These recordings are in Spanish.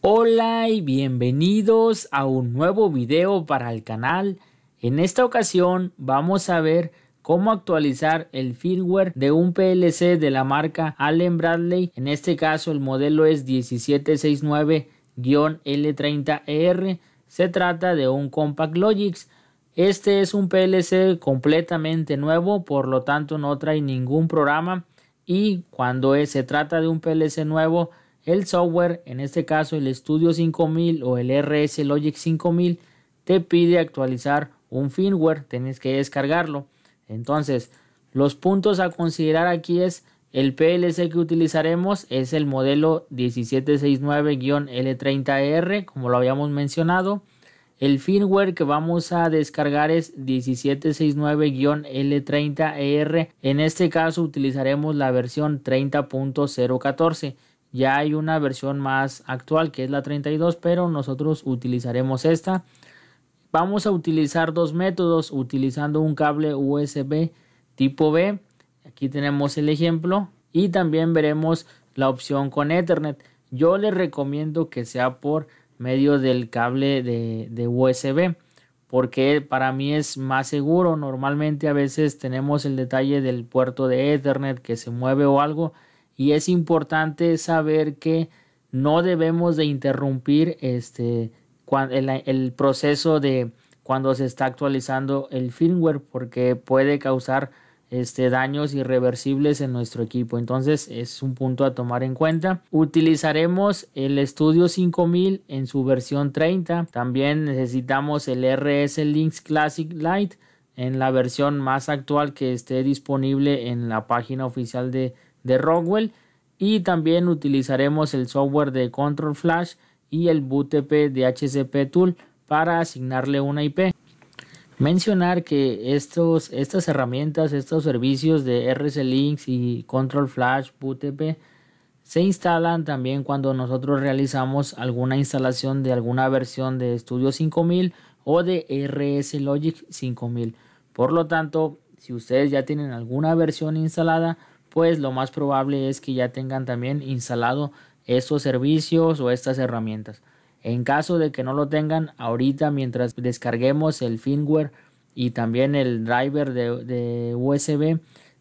Hola y bienvenidos a un nuevo video para el canal. En esta ocasión vamos a ver cómo actualizar el firmware de un PLC de la marca Allen Bradley. En este caso el modelo es 1769-L30ER. E se trata de un Compact Logix. Este es un PLC completamente nuevo, por lo tanto no trae ningún programa y cuando se trata de un PLC nuevo el software, en este caso el Studio 5000 o el RS Logic 5000, te pide actualizar un firmware, tienes que descargarlo. Entonces, los puntos a considerar aquí es el PLC que utilizaremos es el modelo 1769-L30R, como lo habíamos mencionado. El firmware que vamos a descargar es 1769 l 30 er En este caso utilizaremos la versión 30.014. Ya hay una versión más actual que es la 32, pero nosotros utilizaremos esta. Vamos a utilizar dos métodos utilizando un cable USB tipo B. Aquí tenemos el ejemplo y también veremos la opción con Ethernet. Yo les recomiendo que sea por medio del cable de, de USB porque para mí es más seguro. Normalmente a veces tenemos el detalle del puerto de Ethernet que se mueve o algo y es importante saber que no debemos de interrumpir este, el, proceso de cuando se está actualizando el firmware porque puede causar este, daños irreversibles en nuestro equipo. Entonces es un punto a tomar en cuenta. Utilizaremos el estudio 5000 en su versión 30. También necesitamos el RS Links Classic Lite en la versión más actual que esté disponible en la página oficial de de Rockwell y también utilizaremos el software de Control Flash y el BTP de HCP Tool para asignarle una IP. Mencionar que estos, estas herramientas, estos servicios de RS Links y Control Flash, BTP se instalan también cuando nosotros realizamos alguna instalación de alguna versión de Studio 5000 o de RS Logic 5000. Por lo tanto, si ustedes ya tienen alguna versión instalada, pues lo más probable es que ya tengan también instalado estos servicios o estas herramientas. En caso de que no lo tengan, ahorita mientras descarguemos el firmware y también el driver de, de USB,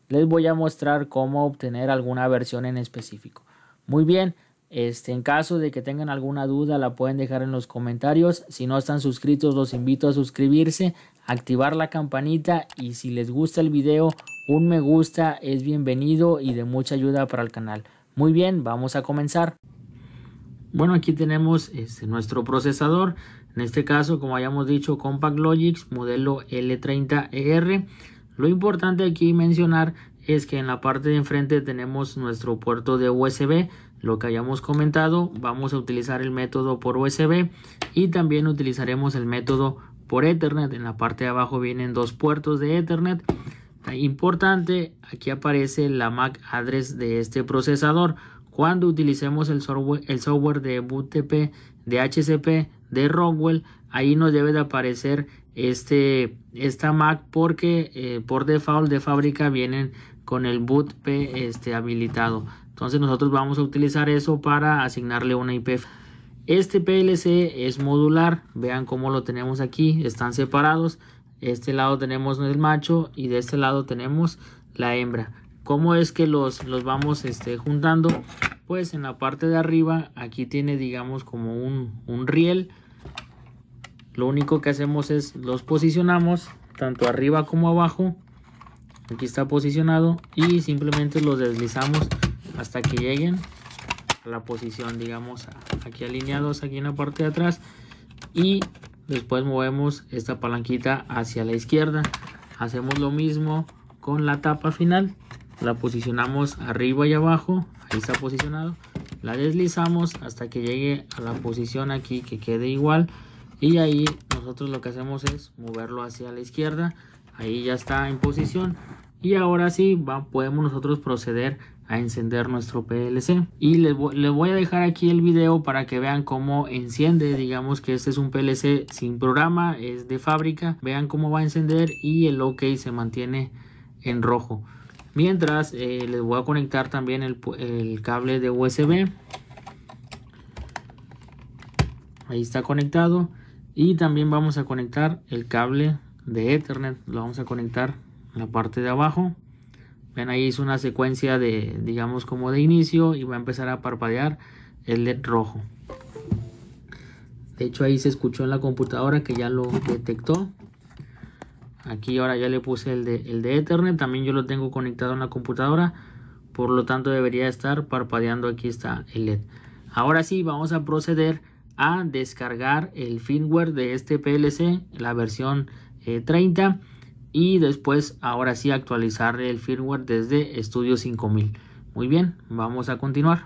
les voy a mostrar cómo obtener alguna versión en específico. Muy bien, este, en caso de que tengan alguna duda la pueden dejar en los comentarios. Si no están suscritos los invito a suscribirse, activar la campanita y si les gusta el video, un me gusta es bienvenido y de mucha ayuda para el canal. Muy bien, vamos a comenzar. Bueno, aquí tenemos este, nuestro procesador. En este caso, como hayamos dicho, Compact Logics modelo l 30 e r Lo importante aquí mencionar es que en la parte de enfrente tenemos nuestro puerto de USB, lo que hayamos comentado, vamos a utilizar el método por USB y también utilizaremos el método por Ethernet. En la parte de abajo vienen dos puertos de Ethernet. Importante, aquí aparece la MAC address de este procesador. Cuando utilicemos el software, de BootP, de HCP, de Rockwell, ahí nos debe de aparecer este, esta Mac porque eh, por default de fábrica vienen con el boot.p este, habilitado. Entonces nosotros vamos a utilizar eso para asignarle una IP. Este PLC es modular, vean cómo lo tenemos aquí, están separados. este lado tenemos el macho y de este lado tenemos la hembra. ¿Cómo es que los, los vamos este, juntando? Pues en la parte de arriba, aquí tiene digamos como un, un riel. Lo único que hacemos es los posicionamos tanto arriba como abajo. Aquí está posicionado y simplemente los deslizamos hasta que lleguen la posición, digamos, aquí alineados, aquí en la parte de atrás. Y después movemos esta palanquita hacia la izquierda. Hacemos lo mismo con la tapa final. La posicionamos arriba y abajo. Ahí está posicionado. La deslizamos hasta que llegue a la posición aquí que quede igual. Y ahí nosotros lo que hacemos es moverlo hacia la izquierda. Ahí ya está en posición y ahora sí podemos nosotros proceder a encender nuestro PLC y les, voy a dejar aquí el video para que vean cómo enciende digamos que este es un PLC sin programa es de fábrica vean cómo va a encender y el ok se mantiene en rojo mientras eh, les voy a conectar también el cable de USB ahí está conectado y también vamos a conectar el cable de Ethernet lo vamos a conectar la parte de abajo ven ahí es una secuencia de digamos como de inicio y va a empezar a parpadear el led rojo de hecho ahí se escuchó en la computadora que ya lo detectó aquí ahora ya le puse el de, el de Ethernet, también yo lo tengo conectado a la computadora, por lo tanto debería estar parpadeando, aquí está el LED. Ahora sí, vamos a proceder a descargar el firmware de este PLC, la versión 30, eh, y después ahora sí actualizar el firmware desde Studio 5000. Muy bien, vamos a continuar.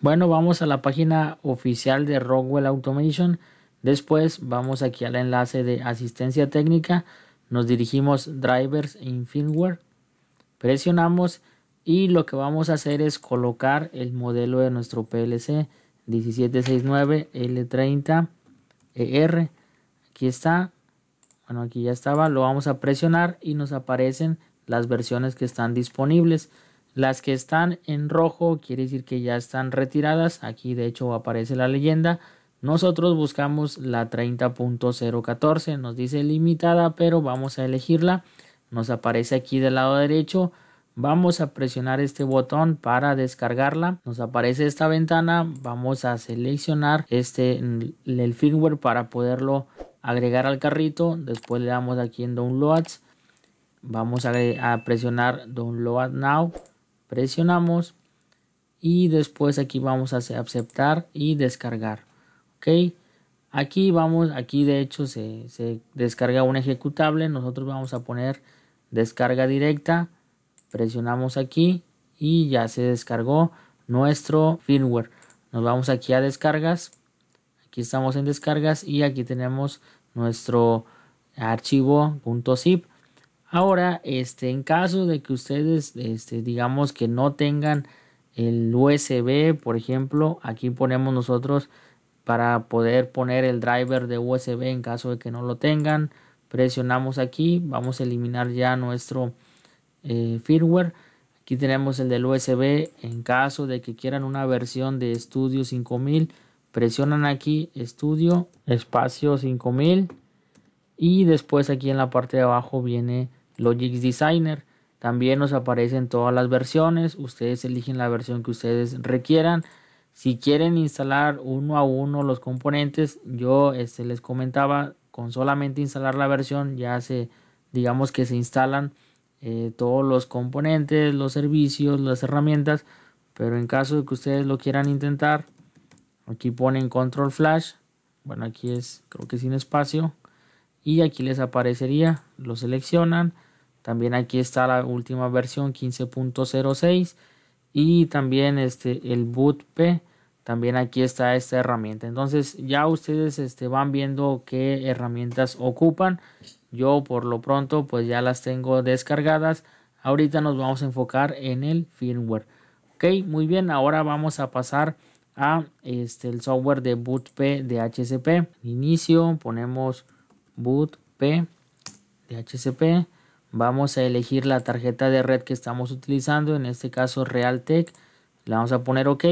Bueno, vamos a la página oficial de Rockwell Automation. Después vamos aquí al enlace de asistencia técnica. Nos dirigimos drivers in firmware. Presionamos y lo que vamos a hacer es colocar el modelo de nuestro PLC 1769 L30 ER. Aquí está. Bueno, aquí ya estaba, lo vamos a presionar y nos aparecen las versiones que están disponibles. Las que están en rojo quiere decir que ya están retiradas. Aquí de hecho aparece la leyenda. Nosotros buscamos la 30.014. Nos dice limitada, pero vamos a elegirla. Nos aparece aquí del lado derecho. Vamos a presionar este botón para descargarla. Nos aparece esta ventana. Vamos a seleccionar este el firmware para poderlo agregar al carrito, después le damos aquí en downloads, vamos a, eh, presionar download now, presionamos y después aquí vamos a aceptar y descargar, ok, aquí vamos, aquí de hecho se, se descarga un ejecutable, nosotros vamos a poner descarga directa, presionamos aquí y ya se descargó nuestro firmware, nos vamos aquí a descargas, Aquí estamos en descargas y aquí tenemos nuestro archivo .zip. Ahora, este, en caso de que ustedes, este, digamos que no tengan el USB, por ejemplo, aquí ponemos nosotros para poder poner el driver de USB en caso de que no lo tengan. Presionamos aquí, vamos a eliminar ya nuestro eh, firmware. Aquí tenemos el del USB en caso de que quieran una versión de Studio 5000 presionan aquí estudio espacio 5000 y después aquí en la parte de abajo viene Logix Designer también nos aparecen todas las versiones ustedes eligen la versión que ustedes requieran si quieren instalar uno a uno los componentes yo este, les comentaba con solamente instalar la versión ya se digamos que se instalan eh, todos los componentes los servicios las herramientas pero en caso de que ustedes lo quieran intentar Aquí ponen control flash. Bueno, aquí es, creo que sin espacio. Y aquí les aparecería, lo seleccionan. También aquí está la última versión 15.06 y también este el boot P. También aquí está esta herramienta. Entonces ya ustedes este, van viendo qué herramientas ocupan. Yo por lo pronto pues ya las tengo descargadas. Ahorita nos vamos a enfocar en el firmware. Ok, muy bien. Ahora vamos a pasar a este, el software de boot p de HCP. Inicio, ponemos boot p de HCP. Vamos a elegir la tarjeta de red que estamos utilizando, en este caso Realtek. Le vamos a poner OK.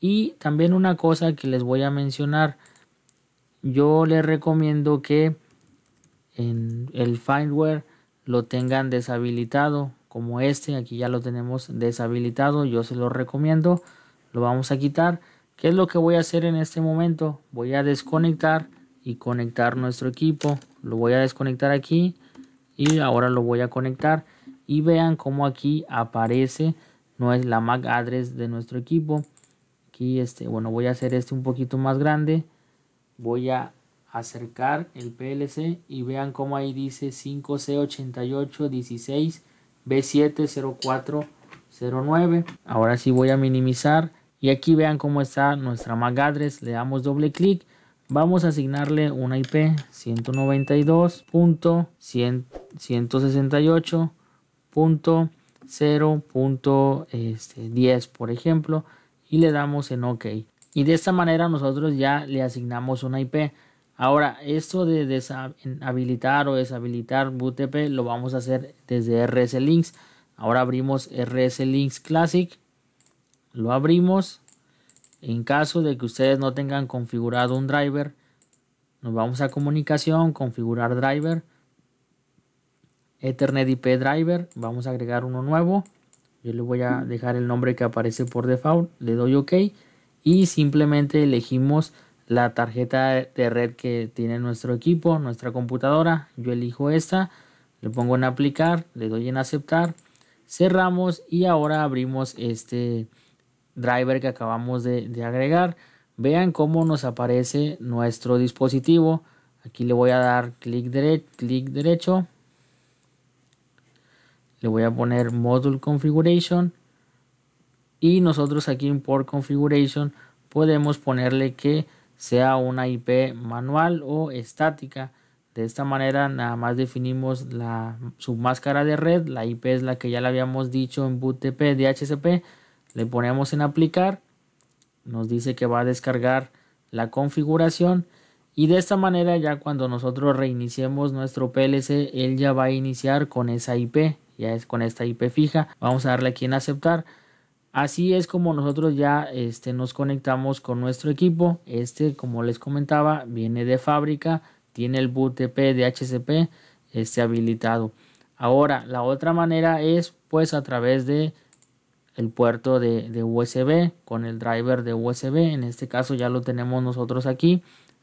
Y también una cosa que les voy a mencionar. Yo les recomiendo que en el firmware lo tengan deshabilitado como este aquí ya lo tenemos deshabilitado yo se lo recomiendo lo vamos a quitar ¿Qué es lo que voy a hacer en este momento? Voy a desconectar y conectar nuestro equipo. Lo voy a desconectar aquí y ahora lo voy a conectar. Y vean cómo aquí aparece no es la MAC address de nuestro equipo. Aquí este, bueno, voy a hacer este un poquito más grande. Voy a acercar el PLC y vean cómo ahí dice 5C8816B70409. Ahora sí voy a minimizar y aquí vean cómo está nuestra MAC address. Le damos doble clic. Vamos a asignarle una IP 192.168.0.10 este, por ejemplo y le damos en OK. Y de esta manera nosotros ya le asignamos una IP. Ahora, esto de deshabilitar o deshabilitar BTP. lo vamos a hacer desde RS Links. Ahora abrimos RS Links Classic lo abrimos. En caso de que ustedes no tengan configurado un driver, nos vamos a comunicación, configurar driver, Ethernet IP driver, vamos a agregar uno nuevo. Yo le voy a dejar el nombre que aparece por default, le doy OK y simplemente elegimos la tarjeta de red que tiene nuestro equipo, nuestra computadora. Yo elijo esta, le pongo en aplicar, le doy en aceptar, cerramos y ahora abrimos este driver que acabamos de, agregar. Vean cómo nos aparece nuestro dispositivo. Aquí le voy a dar clic, derecho derecho. Le voy a poner Module Configuration. Y nosotros aquí en Port Configuration podemos ponerle que sea una IP manual o estática. De esta manera nada más definimos la submáscara de red. La IP es la que ya le habíamos dicho en de DHCP le ponemos en aplicar. Nos dice que va a descargar la configuración. Y de esta manera ya cuando nosotros reiniciemos nuestro PLC, él ya va a iniciar con esa IP. Ya es con esta IP fija. Vamos a darle aquí en aceptar. Así es como nosotros ya este, nos conectamos con nuestro equipo. Este, como les comentaba, viene de fábrica. Tiene el boot de HCP este, habilitado. Ahora, la otra manera es pues a través de el puerto de, USB con el driver de USB. En este caso ya lo tenemos nosotros aquí.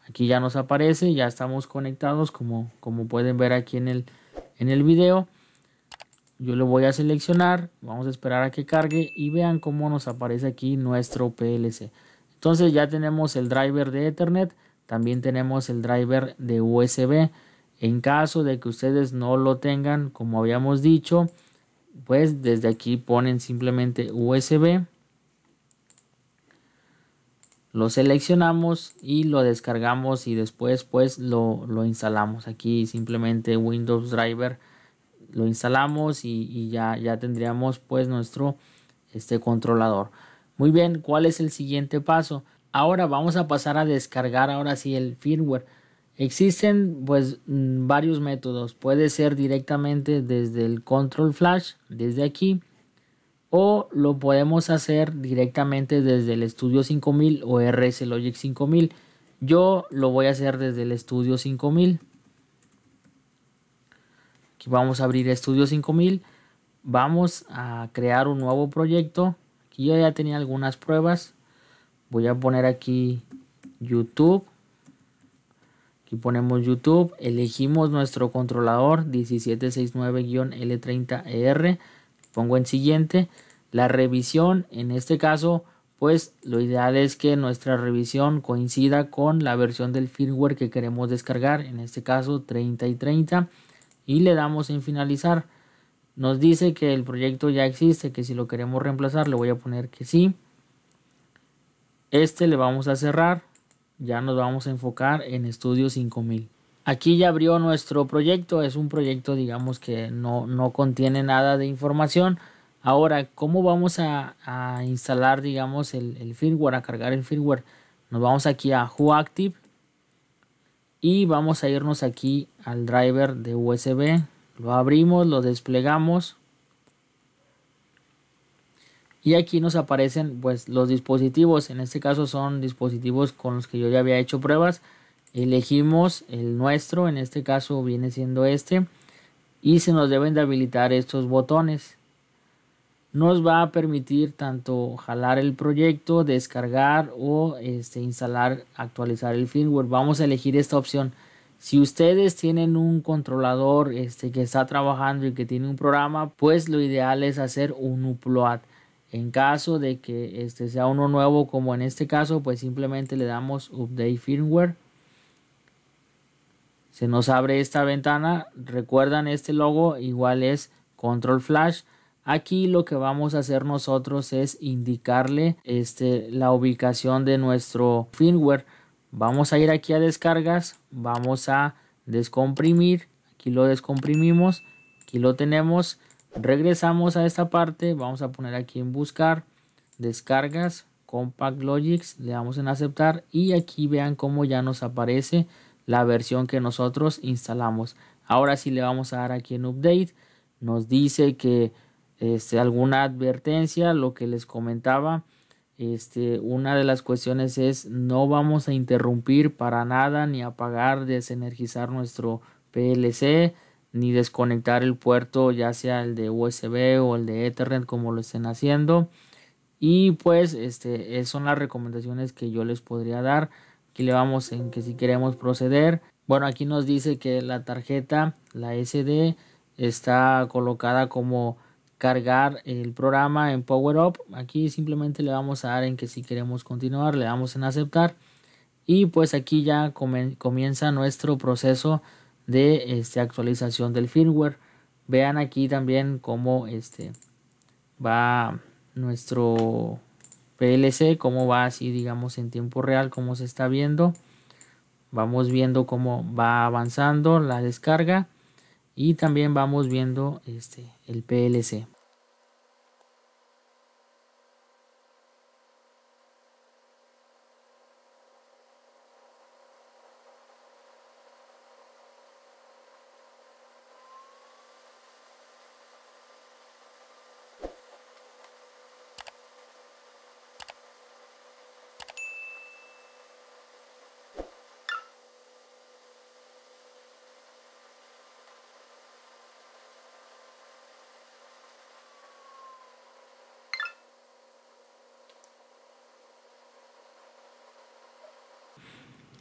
Aquí ya nos aparece, ya estamos conectados como, como pueden ver aquí en el, en el video. Yo lo voy a seleccionar, vamos a esperar a que cargue y vean cómo nos aparece aquí nuestro PLC. Entonces ya tenemos el driver de Ethernet, también tenemos el driver de USB. En caso de que ustedes no lo tengan, como habíamos dicho, pues desde aquí ponen simplemente USB lo seleccionamos y lo descargamos y después pues lo, lo instalamos aquí simplemente Windows Driver lo instalamos y, y, ya, ya tendríamos pues nuestro este controlador muy bien cuál es el siguiente paso ahora vamos a pasar a descargar ahora sí el firmware Existen pues mm, varios métodos. Puede ser directamente desde el control flash, desde aquí, o lo podemos hacer directamente desde el estudio 5000 o RS Logic 5000. Yo lo voy a hacer desde el estudio 5000. Aquí vamos a abrir estudio 5000. Vamos a crear un nuevo proyecto. Aquí yo ya tenía algunas pruebas. Voy a poner aquí YouTube. Aquí ponemos YouTube, elegimos nuestro controlador 1769-L30ER, e pongo en siguiente. La revisión, en este caso, pues lo ideal es que nuestra revisión coincida con la versión del firmware que queremos descargar, en este caso 30 y 30, y le damos en finalizar. Nos dice que el proyecto ya existe, que si lo queremos reemplazar le voy a poner que sí. Este le vamos a cerrar, ya nos vamos a enfocar en Estudio 5000. Aquí ya abrió nuestro proyecto, es un proyecto digamos que no, no contiene nada de información. Ahora, ¿cómo vamos a, instalar digamos el, el, firmware, a cargar el firmware? Nos vamos aquí a WhoActive y vamos a irnos aquí al driver de USB. Lo abrimos, lo desplegamos y aquí nos aparecen pues los dispositivos en este caso son dispositivos con los que yo ya había hecho pruebas elegimos el nuestro en este caso viene siendo este y se nos deben de habilitar estos botones nos va a permitir tanto jalar el proyecto descargar o este, instalar actualizar el firmware vamos a elegir esta opción si ustedes tienen un controlador este, que está trabajando y que tiene un programa pues lo ideal es hacer un upload en caso de que este sea uno nuevo como en este caso, pues simplemente le damos Update Firmware. Se nos abre esta ventana. Recuerdan este logo, igual es Control Flash. Aquí lo que vamos a hacer nosotros es indicarle este, la ubicación de nuestro firmware. Vamos a ir aquí a descargas, vamos a descomprimir, aquí lo descomprimimos, aquí lo tenemos regresamos a esta parte vamos a poner aquí en buscar descargas compact logics le damos en aceptar y aquí vean cómo ya nos aparece la versión que nosotros instalamos ahora sí le vamos a dar aquí en update nos dice que este, alguna advertencia lo que les comentaba este, una de las cuestiones es no vamos a interrumpir para nada ni apagar, desenergizar nuestro PLC, ni desconectar el puerto ya sea el de USB o el de Ethernet como lo estén haciendo y pues este son las recomendaciones que yo les podría dar aquí le vamos en que si queremos proceder bueno aquí nos dice que la tarjeta la SD está colocada como cargar el programa en Power Up aquí simplemente le vamos a dar en que si queremos continuar le damos en aceptar y pues aquí ya comienza nuestro proceso de este, actualización del firmware. Vean aquí también cómo este, va nuestro PLC, cómo va así, digamos, en tiempo real, cómo se está viendo. Vamos viendo cómo va avanzando la descarga y también vamos viendo este, el PLC.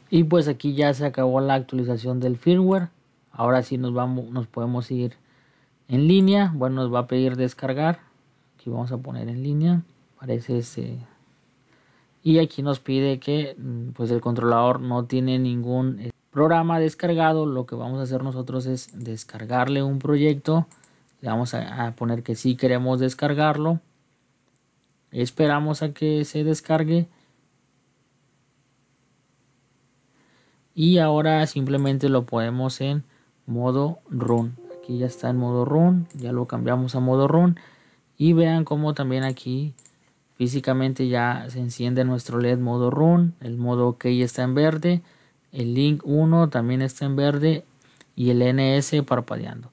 Y pues aquí ya se acabó la actualización del firmware. Ahora sí nos, vamos, nos podemos ir en línea. Bueno, nos va a pedir descargar. Aquí vamos a poner en línea. Parece ese. Y aquí nos pide que mm, pues el controlador no tiene ningún eh, programa descargado. Lo que vamos a hacer nosotros es descargarle un proyecto. Le vamos a, a poner que sí queremos descargarlo. Esperamos a que se descargue y ahora simplemente lo ponemos en modo run aquí ya está en modo run ya lo cambiamos a modo run y vean cómo también aquí físicamente ya se enciende nuestro led modo run el modo ok está en verde el link 1 también está en verde y el ns parpadeando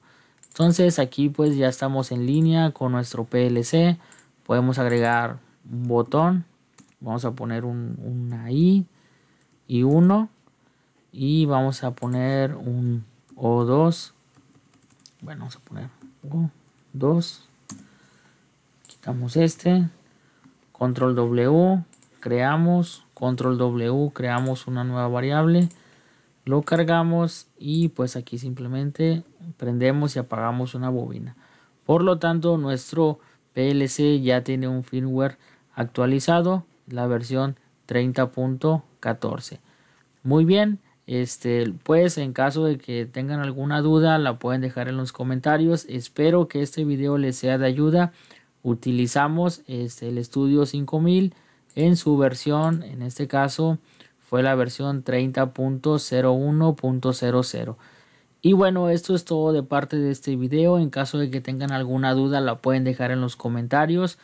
entonces aquí pues ya estamos en línea con nuestro plc podemos agregar un botón vamos a poner un, una i y uno y vamos a poner un O2 bueno vamos a poner O2 quitamos este control W creamos control W creamos una nueva variable lo cargamos y pues aquí simplemente prendemos y apagamos una bobina por lo tanto nuestro PLC ya tiene un firmware actualizado la versión 30.14 muy bien este, pues en caso de que tengan alguna duda la pueden dejar en los comentarios. Espero que este video les sea de ayuda. Utilizamos este, el estudio 5000 en su versión, en este caso fue la versión 30.01.00. Y bueno, esto es todo de parte de este video. En caso de que tengan alguna duda la pueden dejar en los comentarios.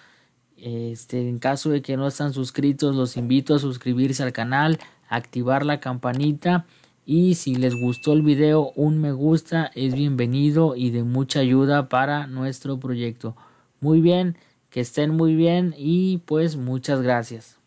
Este, en caso de que no están suscritos, los invito a suscribirse al canal, activar la campanita y si les gustó el video un me gusta es bienvenido y de mucha ayuda para nuestro proyecto. Muy bien, que estén muy bien y pues muchas gracias.